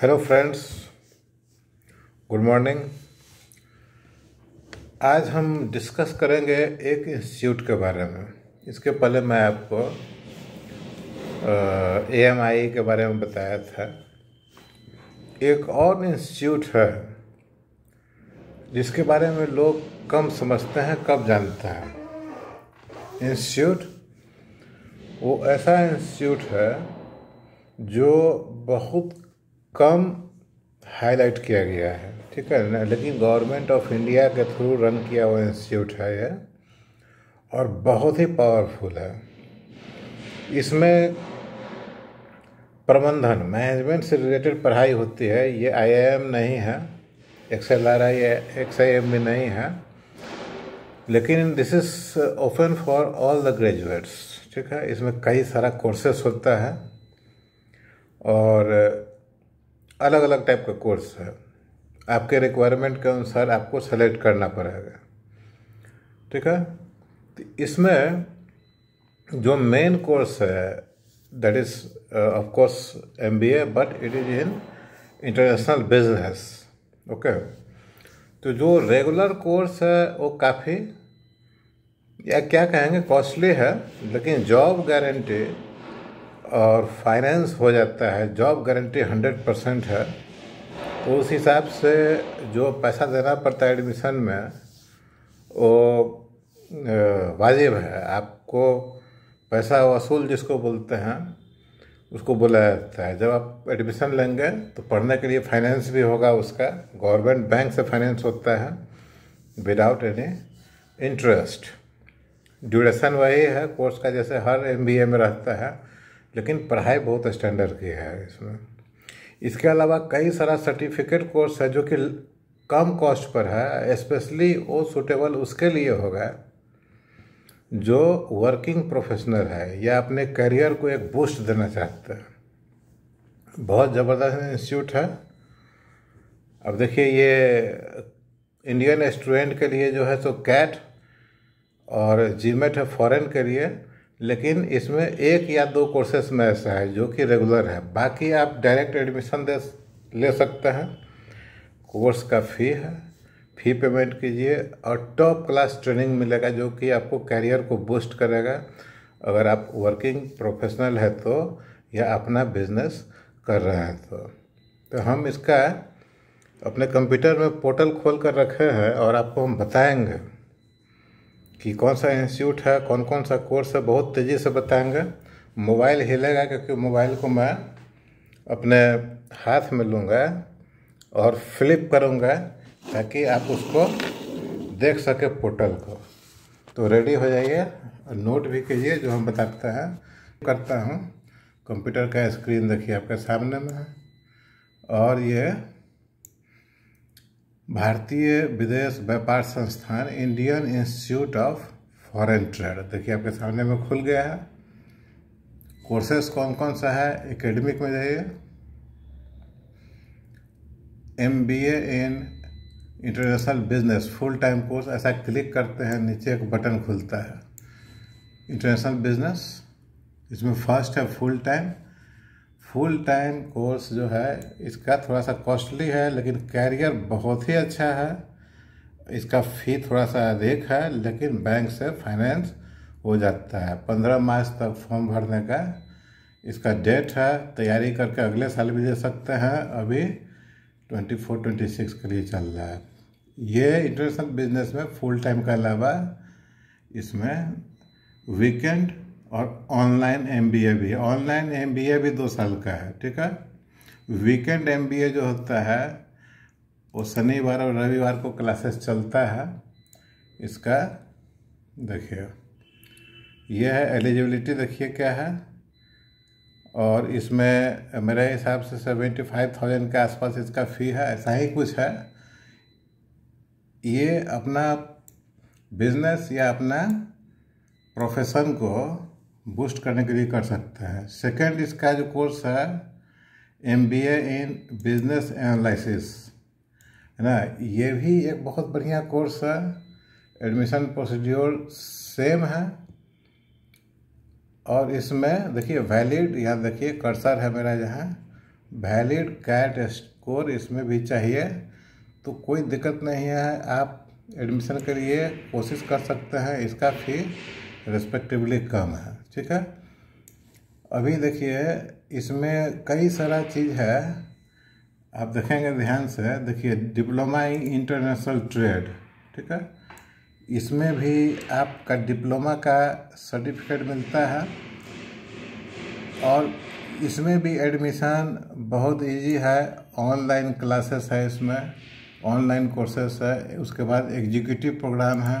hello friends good morning आज हम discuss करेंगे एक इंस्टीट्यूट के बारे में इसके पहले मैं आपको ए एम आई के बारे में बताया था एक और इंस्टीट्यूट है जिसके बारे में लोग कम समझते हैं कब जानते हैं इंस्टीट्यूट वो ऐसा इंस्टीट्यूट है जो बहुत कम हाईलाइट किया गया है ठीक है ना लेकिन गवर्नमेंट ऑफ इंडिया के थ्रू रन किया हुआ इंस्टीट्यूट है यह और बहुत ही पावरफुल है इसमें प्रबंधन मैनेजमेंट से रिलेटेड पढ़ाई होती है ये आईआईएम नहीं है L R I X I M भी नहीं है लेकिन this is open for all the graduates ठीक है इसमें कई सारा कोर्सेस होता है और अलग अलग टाइप का कोर्स है आपके रिक्वायरमेंट के अनुसार आपको सेलेक्ट करना पड़ेगा ठीक है तो इसमें जो मेन कोर्स है that is of course M B A but it is in international business okay तो जो रेगुलर कोर्स है वो काफ़ी या क्या कहेंगे कॉस्टली है लेकिन जॉब गारंटी और फाइनेंस हो जाता है जॉब गारंटी हंड्रेड परसेंट है तो उस हिसाब से जो पैसा देना पड़ता है एडमिशन में वो वाजिब है आपको पैसा वसूल जिसको बोलते हैं उसको बोला जाता है जब आप एडमिशन लेंगे तो पढ़ने के लिए फाइनेंस भी होगा उसका गवर्नमेंट बैंक से फाइनेंस होता है विदाउट एनी इंटरेस्ट ड्यूरेशन वही है कोर्स का जैसे हर एम में रहता है लेकिन पढ़ाई बहुत स्टैंडर्ड की है इसमें इसके अलावा कई सारा सर्टिफिकेट कोर्स है जो कि कम कॉस्ट पर है स्पेशली वो सुटेबल उसके लिए होगा जो वर्किंग प्रोफेशनल है या अपने करियर को एक बूस्ट देना चाहते हैं बहुत ज़बरदस्त इंस्टीट्यूट है अब देखिए ये इंडियन स्टूडेंट के लिए जो है सो कैट और जीमेट है फॉरेन के लिए लेकिन इसमें एक या दो कोर्सेस में ऐसा है जो कि रेगुलर है बाकी आप डायरेक्ट एडमिशन दे ले सकते हैं कोर्स का फ़ी है फ़ी पेमेंट कीजिए और टॉप क्लास ट्रेनिंग मिलेगा जो कि आपको कैरियर को बूस्ट करेगा अगर आप वर्किंग प्रोफेशनल है तो या अपना बिजनेस कर रहे हैं तो तो हम इसका अपने कंप्यूटर में पोर्टल खोल कर रखे हैं और आपको हम बताएंगे कि कौन सा इंस्टीट्यूट है कौन कौन सा कोर्स है बहुत तेज़ी से बताएंगे मोबाइल हिलेगा क्योंकि मोबाइल को मैं अपने हाथ में लूँगा और फ्लिप करूँगा ताकि आप उसको देख सके पोर्टल को तो रेडी हो जाइए नोट भी कीजिए जो हम बताते हैं करता हूँ कंप्यूटर का स्क्रीन देखिए आपके सामने में है और ये भारतीय विदेश व्यापार संस्थान Indian Institute of Foreign Trade देखिए आपके सामने में खुल गया है कोर्सेस कौन कौन सा है एकेडमिक में जाइए M B A in international business full time course ऐसा क्लिक करते हैं नीचे एक बटन खुलता है इंटरनेशनल बिजनेस इसमें फर्स्ट है full time full time course जो है इसका थोड़ा सा कॉस्टली है लेकिन कैरियर बहुत ही अच्छा है इसका फी थोड़ा सा अधिक है लेकिन बैंक से फाइनेंस हो जाता है पंद्रह मार्च तक फॉर्म भरने का इसका डेट है तैयारी करके अगले साल भी दे सकते हैं अभी ट्वेंटी फोर ट्वेंटी सिक्स के लिए चल रहा है ये इंटरनेशनल बिजनेस में फुल टाइम के अलावा इसमें वीकेंड और ऑनलाइन एम बी ए भी ऑनलाइन एम बी ए भी दो साल का है ठीक है वीकेंड एम बी ए जो होता है वो शनिवार और रविवार को क्लासेस चलता है इसका देखिए यह है एलिजिबिलिटी देखिए क्या है और इसमें मेरे हिसाब से सेवेंटी फाइव थाउजेंड के आसपास इसका फ़ी है ऐसा ही कुछ है ये अपना बिजनेस या अपना प्रोफेशन को बूस्ट करने के लिए कर सकते हैं सेकेंड इसका जो कोर्स है M B A in business analysis है ना ये भी एक बहुत बढ़िया कोर्स है एडमिशन प्रोसीड्योर सेम है और इसमें देखिए वैलिड यहाँ देखिए कर्सर है मेरा यहाँ वैलिड कैट स्कोर इसमें भी चाहिए तो कोई दिक्कत नहीं है आप एडमिशन के लिए कोशिश कर सकते हैं इसका फ़ी रेस्पेक्टिवली कम है ठीक है अभी देखिए इसमें कई सारा चीज़ है आप देखेंगे ध्यान से देखिए डिप्लोमा इन इंटरनेशनल ट्रेड ठीक है इसमें भी आपका डिप्लोमा का सर्टिफिकेट मिलता है और इसमें भी एडमिशन बहुत इजी है ऑनलाइन क्लासेस है इसमें ऑनलाइन कोर्सेस है उसके बाद एग्जीक्यूटिव प्रोग्राम है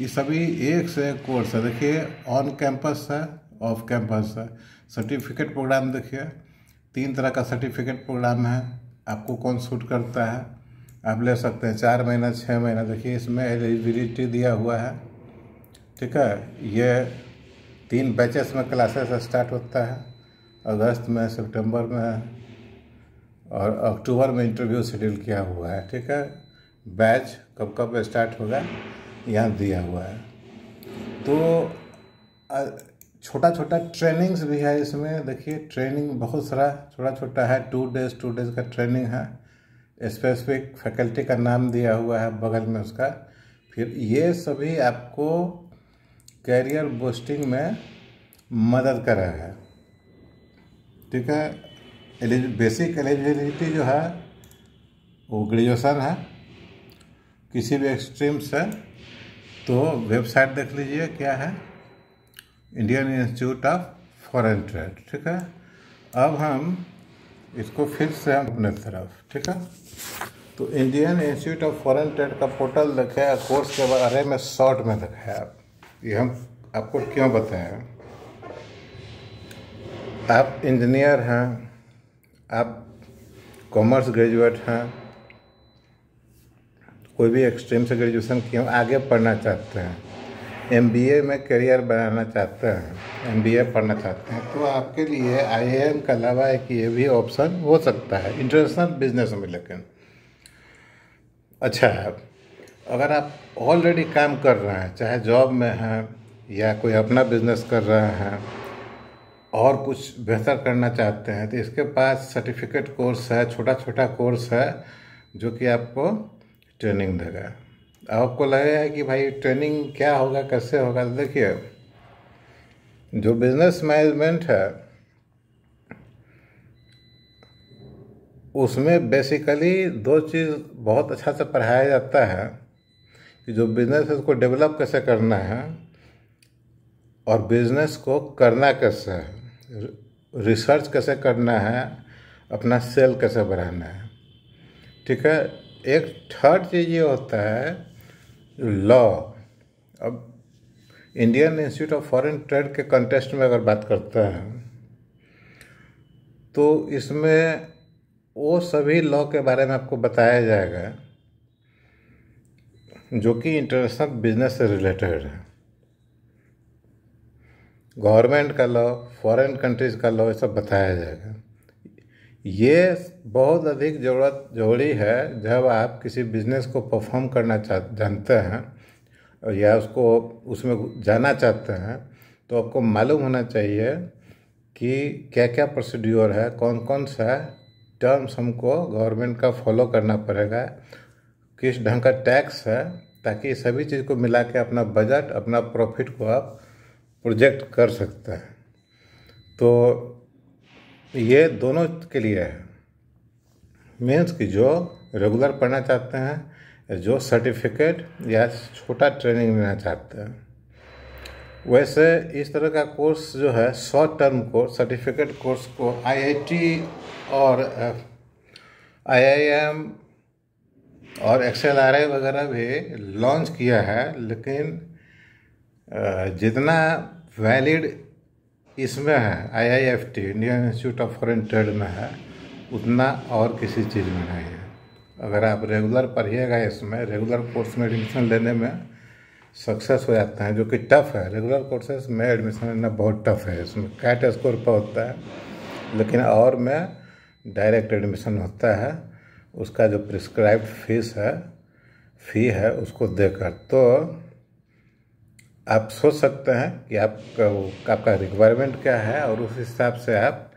ये सभी एक से एक कोर्स है देखिए ऑन कैंपस है ऑफ कैंपस है सर्टिफिकेट प्रोग्राम देखिए तीन तरह का सर्टिफिकेट प्रोग्राम है आपको कौन सूट करता है आप ले सकते हैं चार महीना छः महीना देखिए इसमें एलिजिबिलिटी दिया हुआ है ठीक है ये तीन बैचेस में क्लासेस स्टार्ट होता है अगस्त में सितंबर में और अक्टूबर में इंटरव्यू शेड्यूल किया हुआ है ठीक है बैच कब कब स्टार्ट होगा यहाँ दिया हुआ है तो छोटा छोटा ट्रेनिंग्स भी है इसमें देखिए ट्रेनिंग बहुत सारा छोटा छोटा है टू डेज टू डेज का ट्रेनिंग है स्पेसिफिक फैकल्टी का नाम दिया हुआ है बगल में उसका फिर ये सभी आपको कैरियर बूस्टिंग में मदद कर रहा है ठीक है एलिज बेसिक एलिजिबिलिटी जो है वो ग्रेजुएसन है किसी भी एक्सट्रीम से तो वेबसाइट देख लीजिए क्या है Indian Institute of Foreign Trade ठीक है अब हम इसको फिर से हम अपने तरफ ठीक है तो Indian Institute of Foreign Trade का पोर्टल देखें कोर्स के बारे में शॉर्ट में देखें आप ये हम आपको क्यों बताएं आप इंजीनियर हैं आप कॉमर्स ग्रेजुएट हैं कोई भी एक्सट्रीम से ग्रेजुएशन किए आगे पढ़ना चाहते हैं एम में करियर बनाना चाहते हैं एम पढ़ना चाहते हैं तो आपके लिए आई के अलावा एक ये भी ऑप्शन हो सकता है इंटरनेशनल बिजनेस में लेकिन अच्छा है अगर आप ऑलरेडी काम कर रहे हैं चाहे जॉब में हैं या कोई अपना बिजनेस कर रहे हैं और कुछ बेहतर करना चाहते हैं तो इसके पास सर्टिफिकेट कोर्स है छोटा छोटा कोर्स है जो कि आपको ट्रेनिंग देगा आपको है कि भाई ट्रेनिंग क्या होगा कैसे होगा तो देखिए जो बिजनेस मैनेजमेंट है उसमें बेसिकली दो चीज़ बहुत अच्छा से पढ़ाया जाता है कि जो बिज़नेस है उसको डेवलप कैसे करना है और बिज़नेस को करना कैसे है रिसर्च कैसे करना है अपना सेल कैसे बढ़ाना है ठीक है एक थर्ड चीज़ ये होता है लॉ अब Indian Institute of Foreign Trade के कंटेस्ट में अगर बात करते हैं तो इसमें वो सभी लॉ के बारे में आपको बताया जाएगा जो कि इंटरनेशनल बिजनेस से रिलेटेड है गवर्नमेंट का लॉ फॉरेन कंट्रीज़ का लॉ ये सब बताया जाएगा ये बहुत अधिक ज़रूरत जरूरी है जब आप किसी बिजनेस को परफॉर्म करना चाह जानते हैं या उसको उसमें जाना चाहते हैं तो आपको मालूम होना चाहिए कि क्या क्या प्रोसीड्योर है कौन कौन सा टर्म्स हमको गवर्नमेंट का फॉलो करना पड़ेगा किस ढंग का टैक्स है ताकि सभी चीज़ को मिला के अपना बजट अपना प्रॉफिट को आप प्रोजेक्ट कर सकते हैं तो ये दोनों के लिए है मीन्स कि जो रेगुलर पढ़ना चाहते हैं जो सर्टिफिकेट या छोटा ट्रेनिंग लेना चाहते हैं वैसे इस तरह का कोर्स जो है short term course certificate course को आईआईटी और आईआईएम uh, और एक्सएल आर वगैरह भी लॉन्च किया है लेकिन uh, जितना वैलिड इसमें है IIFT Indian Institute of Foreign Trade में है उतना और किसी चीज़ में नहीं है अगर आप रेगुलर पढ़िएगा इसमें रेगुलर कोर्स में एडमिशन लेने में सक्सेस हो जाते हैं जो कि टफ है रेगुलर कोर्सेस में एडमिशन लेना बहुत टफ है इसमें कैट स्कोर पर होता है लेकिन और में डायरेक्ट एडमिशन होता है उसका जो प्रिस्क्राइब फीस है फ़ी है उसको देकर तो आप सोच सकते हैं कि आपका आपका रिक्वायरमेंट क्या है और उस हिसाब से आप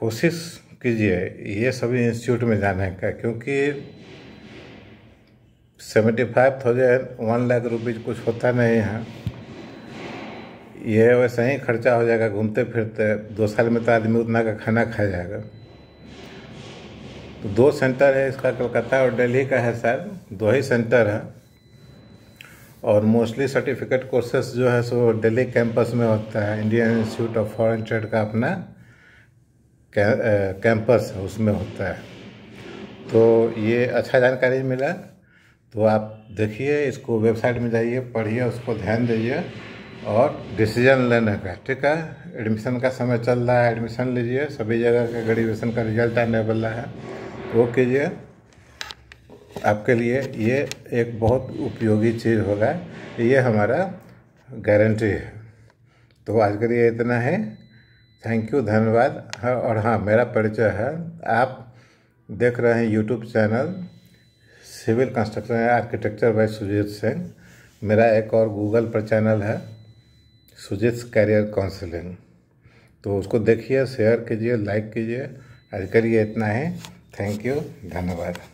कोशिश कीजिए ये सभी इंस्टीट्यूट में जाने का क्योंकि seventy five thousand one lakh rupees कुछ होता नहीं है यह वैसे ही खर्चा हो जाएगा घूमते फिरते दो साल में तो आदमी उतना का खाना खा जाएगा तो दो सेंटर है इसका कलकत्ता और दिल्ली का है सर दो ही सेंटर है और मोस्टली सर्टिफिकेट कोर्सेस जो है सो दिल्ली कैंपस में होता है Indian Institute of Foreign Trade का अपना कैंपस उसमें होता है तो ये अच्छा जानकारी मिला तो आप देखिए इसको वेबसाइट में जाइए पढ़िए उसको ध्यान दीजिए और डिसीजन लेने का ठीक है एडमिशन का समय चल रहा है एडमिशन लीजिए सभी जगह का ग्रेजुएशन का रिजल्ट आने वाला है वो कीजिए आपके लिए ये एक बहुत उपयोगी चीज़ होगा ये हमारा गारंटी है तो आज के लिए इतना है थैंक यू धन्यवाद हाँ और हाँ मेरा परिचय है आप देख रहे हैं YouTube channel civil construction and architecture by Sujit Singh मेरा एक और गूगल पर चैनल है सुजीत कैरियर काउंसलिंग तो उसको देखिए शेयर कीजिए लाइक कीजिए आज के लिए इतना है थैंक यू धन्यवाद